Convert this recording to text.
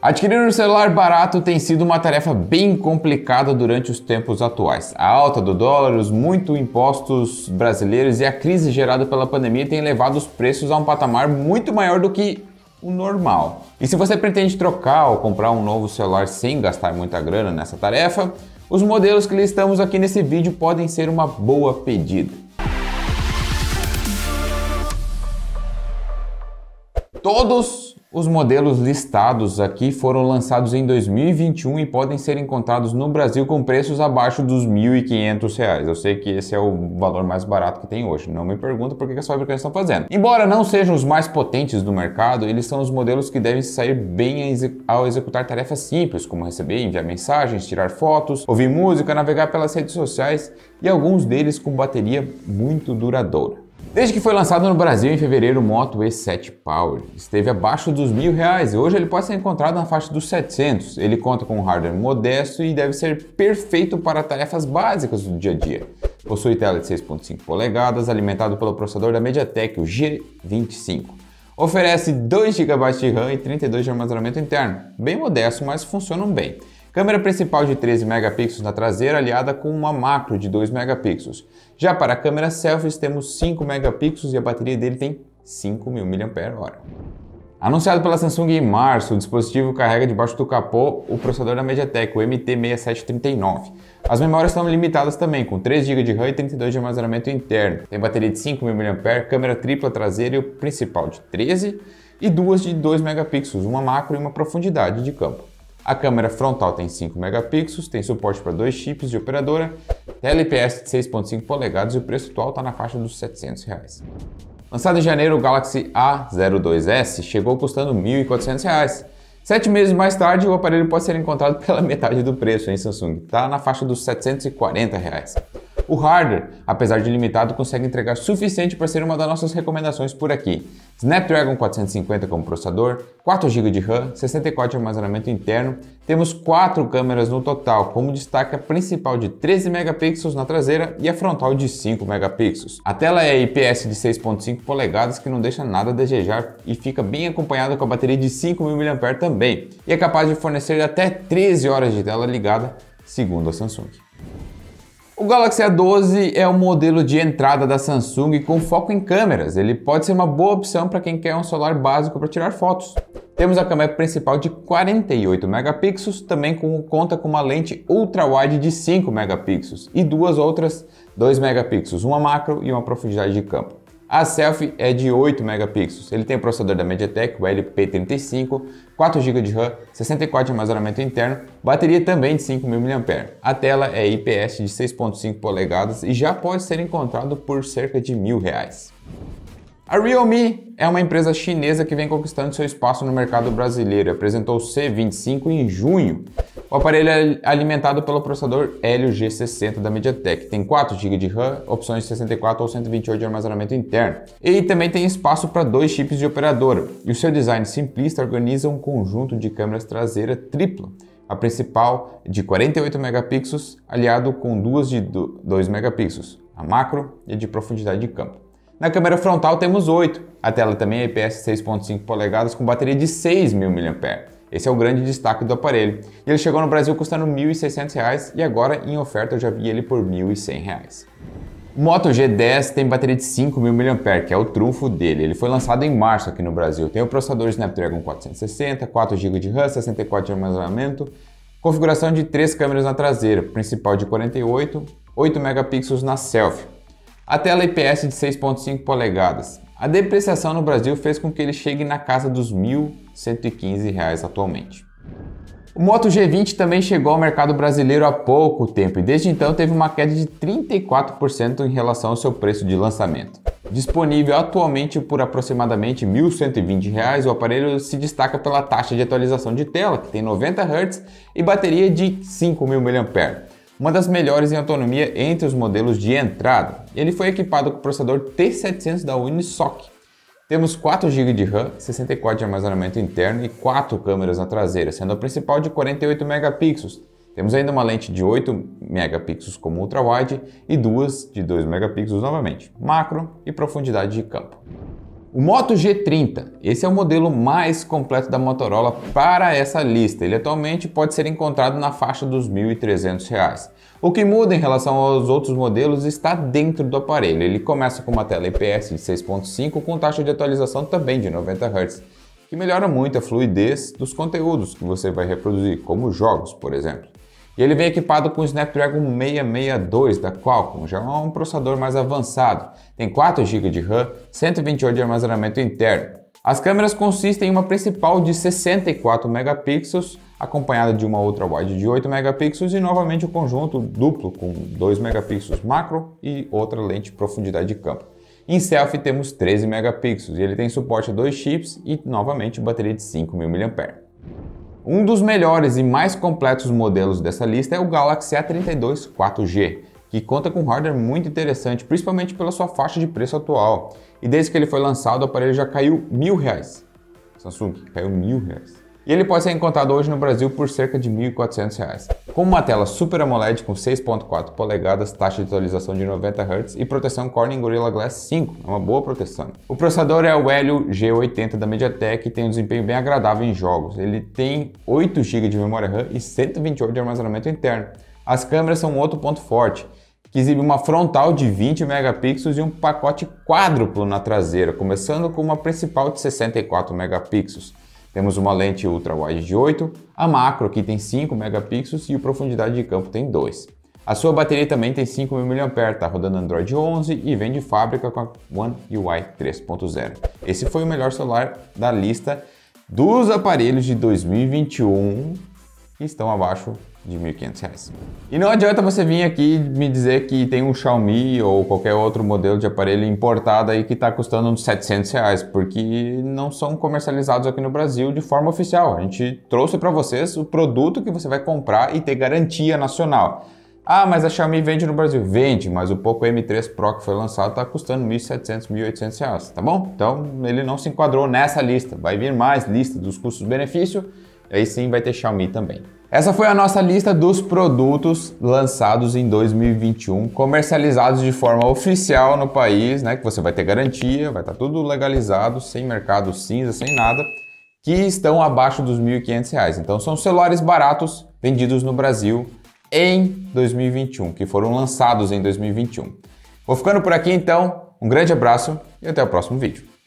Adquirir um celular barato tem sido uma tarefa bem complicada durante os tempos atuais. A alta do dólar, os muito impostos brasileiros e a crise gerada pela pandemia têm levado os preços a um patamar muito maior do que o normal. E se você pretende trocar ou comprar um novo celular sem gastar muita grana nessa tarefa, os modelos que listamos aqui nesse vídeo podem ser uma boa pedida. Todos os modelos listados aqui foram lançados em 2021 e podem ser encontrados no Brasil com preços abaixo dos R$ 1.500. Eu sei que esse é o valor mais barato que tem hoje. Não me pergunta por que as fabricantes estão fazendo. Embora não sejam os mais potentes do mercado, eles são os modelos que devem sair bem ao executar tarefas simples, como receber, enviar mensagens, tirar fotos, ouvir música, navegar pelas redes sociais e alguns deles com bateria muito duradoura. Desde que foi lançado no Brasil em fevereiro, o Moto E7 Power esteve abaixo dos mil reais e hoje ele pode ser encontrado na faixa dos 700. Ele conta com um hardware modesto e deve ser perfeito para tarefas básicas do dia a dia. Possui tela de 6.5 polegadas, alimentado pelo processador da MediaTek, o G25. Oferece 2 GB de RAM e 32 de armazenamento interno, bem modesto, mas funcionam bem. Câmera principal de 13 megapixels na traseira aliada com uma macro de 2 megapixels. Já para a câmera selfies temos 5 megapixels e a bateria dele tem 5.000 mAh. Anunciado pela Samsung em março, o dispositivo carrega debaixo do capô o processador da MediaTek, o MT6739. As memórias são limitadas também, com 3 GB de RAM e 32 de armazenamento interno. Tem bateria de 5.000 mAh, câmera tripla traseira e o principal de 13 e duas de 2 megapixels, uma macro e uma profundidade de campo. A câmera frontal tem 5 megapixels, tem suporte para dois chips de operadora, TLPS de 6.5 polegadas e o preço atual está na faixa dos R$ 700. Reais. Lançado em janeiro, o Galaxy A02s chegou custando R$ 1.400. Sete meses mais tarde, o aparelho pode ser encontrado pela metade do preço em Samsung, está na faixa dos R$ 740. Reais o hardware, apesar de limitado, consegue entregar suficiente para ser uma das nossas recomendações por aqui. Snapdragon 450 como processador, 4 GB de RAM, 64 de armazenamento interno, temos 4 câmeras no total, como destaca a principal de 13 megapixels na traseira e a frontal de 5 megapixels. A tela é IPS de 6.5 polegadas que não deixa nada a desejar e fica bem acompanhada com a bateria de 5.000 mAh também, e é capaz de fornecer até 13 horas de tela ligada, segundo a Samsung. O Galaxy A12 é o modelo de entrada da Samsung com foco em câmeras. Ele pode ser uma boa opção para quem quer um celular básico para tirar fotos. Temos a câmera principal de 48 megapixels, também com, conta com uma lente ultra-wide de 5 megapixels e duas outras 2 megapixels, uma macro e uma profundidade de campo. A selfie é de 8 megapixels. Ele tem o processador da MediaTek, o LP35, 4 GB de RAM, 64 de armazenamento interno, bateria também de 5.000 mAh. A tela é IPS de 6.5 polegadas e já pode ser encontrado por cerca de mil reais. A Realme é uma empresa chinesa que vem conquistando seu espaço no mercado brasileiro. Apresentou o C25 em junho o aparelho é alimentado pelo processador Helio G60 da MediaTek. Tem 4 GB de RAM, opções de 64 ou 128 de armazenamento interno. E também tem espaço para dois chips de operadora. E o seu design simplista organiza um conjunto de câmeras traseira triplo. A principal de 48 megapixels, aliado com duas de 2 megapixels, a macro e a de profundidade de campo. Na câmera frontal temos 8. A tela também é IPS 6.5 polegadas com bateria de 6.000 mAh. Esse é o grande destaque do aparelho. E ele chegou no Brasil custando R$ 1.600 e agora em oferta eu já vi ele por R$ 1.100. Moto G10 tem bateria de 5.000 mAh, que é o trunfo dele. Ele foi lançado em março aqui no Brasil. Tem o processador Snapdragon 460, 4 GB de RAM, 64 de armazenamento, configuração de três câmeras na traseira, principal de 48, 8 megapixels na selfie. A tela é IPS de 6.5 polegadas, a depreciação no Brasil fez com que ele chegue na casa dos R$ 1.115 atualmente. O Moto G20 também chegou ao mercado brasileiro há pouco tempo e desde então teve uma queda de 34% em relação ao seu preço de lançamento. Disponível atualmente por aproximadamente R$ 1.120, o aparelho se destaca pela taxa de atualização de tela, que tem 90 Hz, e bateria de 5.000 mAh uma das melhores em autonomia entre os modelos de entrada. Ele foi equipado com o processador T700 da Unisoc. Temos 4 GB de RAM, 64 de armazenamento interno e 4 câmeras na traseira, sendo a principal de 48 megapixels. Temos ainda uma lente de 8 megapixels como ultra wide e duas de 2 megapixels novamente, macro e profundidade de campo. O Moto G30, esse é o modelo mais completo da Motorola para essa lista. Ele atualmente pode ser encontrado na faixa dos R$ 1.300. O que muda em relação aos outros modelos está dentro do aparelho. Ele começa com uma tela IPS de 6.5 com taxa de atualização também de 90 Hz, que melhora muito a fluidez dos conteúdos que você vai reproduzir, como jogos, por exemplo. E ele vem equipado com o Snapdragon 662 da Qualcomm, já é um processador mais avançado. Tem 4 GB de RAM, 128 de armazenamento interno. As câmeras consistem em uma principal de 64 megapixels, acompanhada de uma outra wide de 8 megapixels e novamente o um conjunto duplo com 2 megapixels macro e outra lente de profundidade de campo. Em selfie temos 13 megapixels e ele tem suporte a dois chips e novamente bateria de 5.000 mAh. Um dos melhores e mais completos modelos dessa lista é o Galaxy A32 4G, que conta com um hardware muito interessante, principalmente pela sua faixa de preço atual. E desde que ele foi lançado, o aparelho já caiu mil reais. Samsung caiu mil reais. E ele pode ser encontrado hoje no Brasil por cerca de R$ 1.400. Reais com uma tela Super AMOLED com 6.4 polegadas, taxa de atualização de 90 Hz e proteção Corning Gorilla Glass 5, é uma boa proteção. O processador é o Helio G80 da MediaTek e tem um desempenho bem agradável em jogos. Ele tem 8 GB de memória RAM e 128 de armazenamento interno. As câmeras são outro ponto forte, que exibe uma frontal de 20 megapixels e um pacote quádruplo na traseira, começando com uma principal de 64 megapixels. Temos uma lente ultra-wide de 8, a macro aqui tem 5 megapixels e o profundidade de campo tem 2. A sua bateria também tem 5.000 mAh, está rodando Android 11 e vem de fábrica com a One UI 3.0. Esse foi o melhor celular da lista dos aparelhos de 2021 que estão abaixo de R$ 1.500. E não adianta você vir aqui me dizer que tem um Xiaomi ou qualquer outro modelo de aparelho importado aí que está custando uns 700 reais, porque não são comercializados aqui no Brasil de forma oficial. A gente trouxe para vocês o produto que você vai comprar e ter garantia nacional. Ah, mas a Xiaomi vende no Brasil. Vende, mas o Poco M3 Pro que foi lançado está custando 1.700, 1.800 reais, tá bom? Então ele não se enquadrou nessa lista. Vai vir mais lista dos custos-benefício Aí sim vai ter Xiaomi também. Essa foi a nossa lista dos produtos lançados em 2021, comercializados de forma oficial no país, né? Que você vai ter garantia, vai estar tá tudo legalizado, sem mercado cinza, sem nada, que estão abaixo dos R$ 1.500. Então são celulares baratos vendidos no Brasil em 2021, que foram lançados em 2021. Vou ficando por aqui então, um grande abraço e até o próximo vídeo.